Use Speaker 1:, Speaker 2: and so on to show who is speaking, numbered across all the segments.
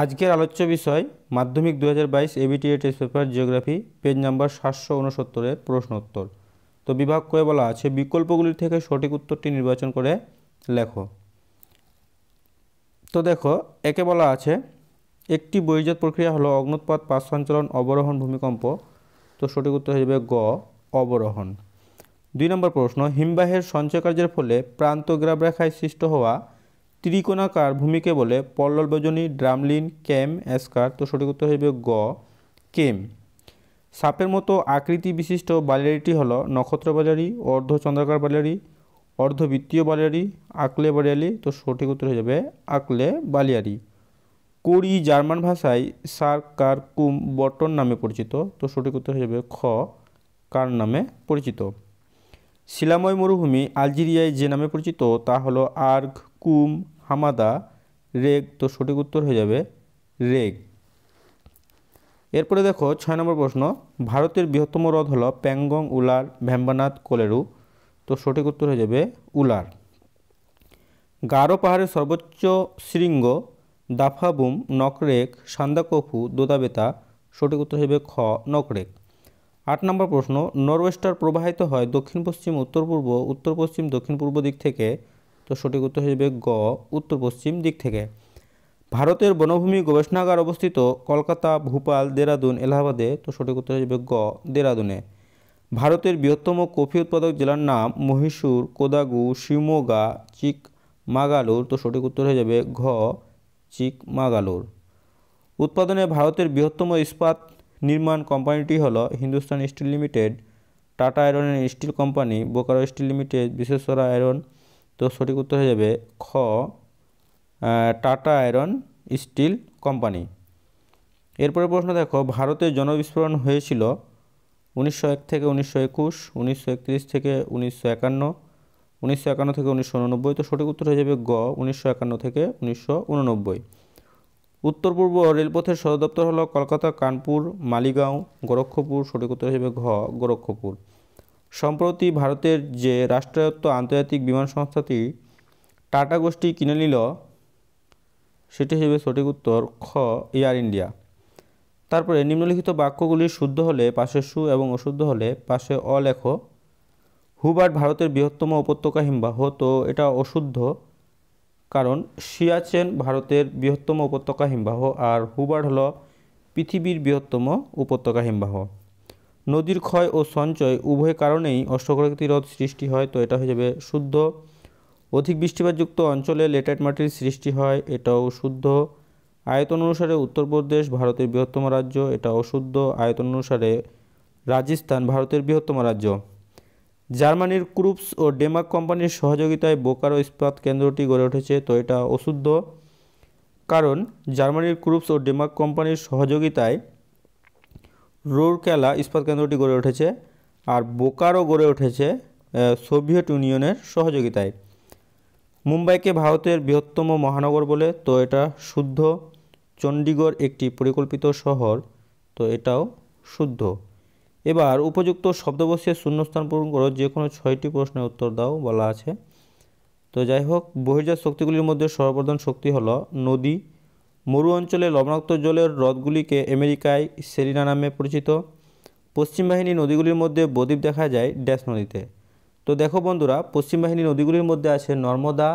Speaker 1: আজকের আলোচ্য বিষয় মাধ্যমিক দু হাজার বাইশ ABTA test paper geography page number সাতশো উনসত্তরের উত্তর তো বিভাগ করে বলা আছে বিকল্পগুলির থেকে সঠিক উত্তরটি নির্বাচন করে লেখো তো দেখো একে বলা আছে একটি বৈজাত প্রক্রিয়া হলো অগ্নৎপাত পাশ সঞ্চালন অবরোহণ ভূমিকম্প তো সঠিক উত্তর হিসেবে গ অবরোহণ দুই নম্বর প্রশ্ন হিমবাহের সঞ্চয় কার্যের ফলে প্রান্ত গ্রাব রেখায় সৃষ্ট হওয়া ত্রিকোণাকার ভূমিকে বলে পল্লবজনী ড্রামলিন কেম এসকার তো সঠিক উত্তর হবে গ কেম সাপের মতো আকৃতি বিশিষ্ট বালিয়ারিটি হলো নক্ষত্র বালিয়ারি অর্ধচন্দ্রাকার বালিয়ারি অর্ধবৃত্তীয় বালিয়ারি আকলে বালিয়ারি তো সঠিক উত্তর হয়ে যাবে আকলে বালিয়ারি কোরি জার্মান ভাষায় সার কার কুম বটন নামে পরিচিত তো সঠিক উত্তর হয়ে যাবে খ কার নামে পরিচিত শিলাময় মরুভূমি আলজেরিয়ায় যে নামে পরিচিত তা হলো আর্ঘ কুম হামাদা রেগ তো সঠিক উত্তর হয়ে যাবে রেগ এরপরে দেখো ছয় নম্বর প্রশ্ন ভারতের বৃহত্তম হ্রদ হলো প্যাংগং উলার ভ্যাম্বানাথ কোলেরু তো সঠিক উত্তর হয়ে যাবে উলার গারো পাহাড়ের সর্বোচ্চ শৃঙ্গ দাফাবুম নকরেক সান্দাকফু দোদাবেতা সঠিক উত্তর যাবে খ নকরেক আট নম্বর প্রশ্ন নরওয়েস্টার প্রবাহিত হয় দক্ষিণ পশ্চিম উত্তর পূর্ব উত্তর পশ্চিম দক্ষিণ পূর্ব দিক থেকে তো সঠিক উত্তর হিসেবে গ উত্তর পশ্চিম দিক থেকে ভারতের বনভূমি গবেষণাগার অবস্থিত কলকাতা ভূপাল দেরাদুন এলাহাবাদে তো সঠিক উত্তর হিসেবে গ দেরাদুনে ভারতের বৃহত্তম কফি উৎপাদক জেলার নাম মহীশূর কোদাগু শিমোগা চিক মাগালুর তো সঠিক উত্তর হয়ে যাবে ঘ মাগালুর উৎপাদনে ভারতের বৃহত্তম ইস্পাত নির্মাণ কোম্পানিটি হল Hindustan steel limited Tata iron steel company Bokaro steel limited বিশ্বেশ্বরা আয়রন তো সঠিক উত্তর হয়ে যাবে খ টাটা আয়রন স্টিল কোম্পানি এরপরে প্রশ্ন দেখো ভারতে জনবিস্ফোরণ হয়েছিল উনিশশো এক থেকে উনিশশো একুশ উনিশশো একত্রিশ থেকে উনিশশো একান্ন উনিশশো একান্ন থেকে উনিশশো উননব্বই তো সঠিক উত্তর হয়ে যাবে গ উনিশশো একান্ন থেকে উনিশশো উননব্বই উত্তর পূর্ব রেলপথের সদর দপ্তর হল কলকাতা কানপুর মালিগাঁও গোরক্ষপুর সঠিক উত্তর হিসেবে ঘ গোরক্ষপুর সম্প্রতি ভারতের যে রাষ্ট্রায়ত্ত আন্তর্জাতিক বিমান সংস্থাটি টাটা গোষ্ঠী কিনে নিল সেটি হিসেবে সঠিক উত্তর খ এয়ার ইন্ডিয়া তারপরে নিম্নলিখিত বাক্যগুলি শুদ্ধ হলে পাশে সু এবং অশুদ্ধ হলে পাশে অ লেখ হুবার্ট ভারতের বৃহত্তম উপত্যকা হিমবাহ তো এটা অশুদ্ধ কারণ সিয়াচেন ভারতের বৃহত্তম উপত্যকা হিমবাহ আর হুবার্ট হল পৃথিবীর বৃহত্তম উপত্যকা হিমবাহ নদীর ক্ষয় ও সঞ্চয় উভয় কারণেই অষ্টগ্রগতিরোধ সৃষ্টি হয় তো এটা হয়ে যাবে শুদ্ধ অধিক বৃষ্টিপাতযুক্ত অঞ্চলে লেটাইট মাটির সৃষ্টি হয় এটাও শুদ্ধ আয়তন অনুসারে উত্তরপ্রদেশ ভারতের বৃহত্তম রাজ্য এটা অশুদ্ধ আয়তন অনুসারে রাজস্থান ভারতের বৃহত্তম রাজ্য জার্মানির ক্রুপস ও ডেমার্ক কোম্পানির সহযোগিতায় বোকারো ইস্পাত কেন্দ্রটি গড়ে উঠেছে তো এটা অশুদ্ধ কারণ জার্মানির ক্রুপস ও ডেমার্ক কোম্পানির সহযোগিতায় রোরকেলা ইস্পাত কেন্দ্রটি গড়ে উঠেছে আর বোকারো গড়ে উঠেছে সোভিয়েত ইউনিয়নের সহযোগিতায় মুম্বাইকে ভারতের বৃহত্তম মহানগর বলে তো এটা শুদ্ধ চণ্ডীগড় একটি পরিকল্পিত শহর তো এটাও শুদ্ধ এবার উপযুক্ত শব্দবশে শূন্যস্থান পূরণ করো যে কোনো ছয়টি প্রশ্নের উত্তর দাও বলা আছে তো যাই হোক বহির্জাত শক্তিগুলির মধ্যে সর্বপ্রধান শক্তি হলো নদী মরু অঞ্চলে লবণাক্ত জলের হ্রদগুলিকে আমেরিকায় সেরিনা নামে পরিচিত পশ্চিম বাহিনী নদীগুলির মধ্যে বদ্বীপ দেখা যায় ড্যাশ নদীতে তো দেখো বন্ধুরা পশ্চিম বাহিনী নদীগুলির মধ্যে আছে নর্মদা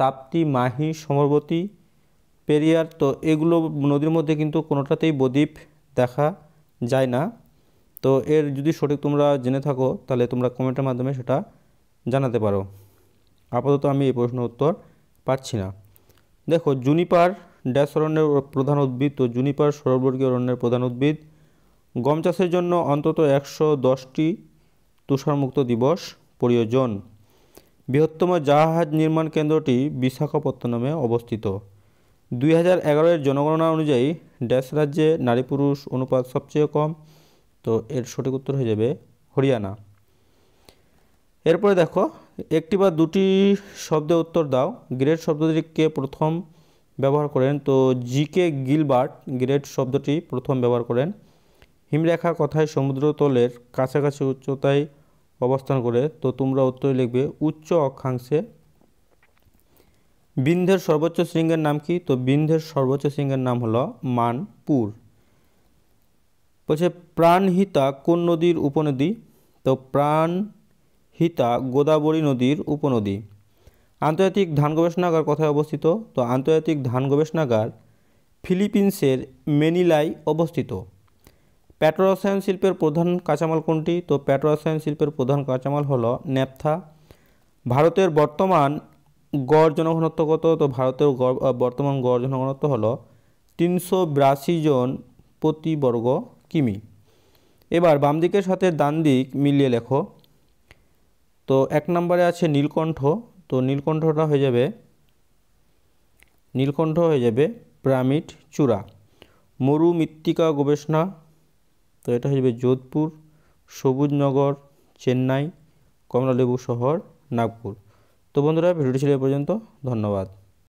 Speaker 1: তাপ্তি মাহি সমরবতী পেরিয়ার তো এগুলো নদীর মধ্যে কিন্তু কোনোটাতেই বদ্বীপ দেখা যায় না তো এর যদি সঠিক তোমরা জেনে থাকো তাহলে তোমরা কমেন্টের মাধ্যমে সেটা জানাতে পারো আপাতত আমি এই প্রশ্নের উত্তর পাচ্ছি না দেখো জুনিপার ড্যাশ অরণ্যের প্রধান উদ্ভিদ তো জুনিপার সরবর্গীয় অরণ্যের প্রধান উদ্ভিদ গম চাষের জন্য অন্তত একশো দশটি তুষারমুক্ত দিবস প্রয়োজন বৃহত্তম জাহাজ নির্মাণ কেন্দ্রটি বিশাখাপত্তনমে অবস্থিত দুই হাজার এগারোয়ের জনগণনা অনুযায়ী ড্যাশ রাজ্যে নারী পুরুষ অনুপাত সবচেয়ে কম তো এর সঠিক উত্তর হয়ে যাবে হরিয়ানা এরপরে দেখো একটি বা দুটি শব্দে উত্তর দাও গ্রেট শব্দটিকে প্রথম ব্যবহার করেন তো জি কে গিলবার্ট গ্রেট শব্দটি প্রথম ব্যবহার করেন হিমরেখা কথায় সমুদ্রতলের কাছাকাছি উচ্চতায় অবস্থান করে তো তোমরা উত্তরে লিখবে উচ্চ অক্ষাংশে বিন্ধের সর্বোচ্চ শৃঙ্গের নাম কি তো বিন্ধের সর্বোচ্চ শৃঙ্গের নাম হলো মানপুর বলছে প্রাণহিতা কোন নদীর উপনদী তো প্রাণহিতা গোদাবরী নদীর উপনদী আন্তর্জাতিক ধান গবেষণাগার কোথায় অবস্থিত তো আন্তর্জাতিক ধান গবেষণাগার ফিলিপিন্সের মেনিলায় অবস্থিত প্যাট্রোরসায়ন শিল্পের প্রধান কাঁচামাল কোনটি তো প্যাট্রোরসায়ন শিল্পের প্রধান কাঁচামাল হলো ন্যাপথা ভারতের বর্তমান গড় জনঘনত্ব কত তো ভারতের বর্তমান গড় জনঘনত্ব হল তিনশো বিরাশি জন প্রতি বর্গ কিমি এবার বাম দিকের সাথে দান দিক মিলিয়ে লেখো তো এক নম্বরে আছে নীলকণ্ঠ তো নীলকণ্ঠটা হয়ে যাবে নীলকণ্ঠ হয়ে যাবে প্রামিড চূড়া মরু মৃত্তিকা গবেষণা তো এটা হয়ে যাবে যোধপুর সবুজনগর চেন্নাই কমলালেবু শহর নাগপুর তো বন্ধুরা ভিডিওটি ছিল এ পর্যন্ত ধন্যবাদ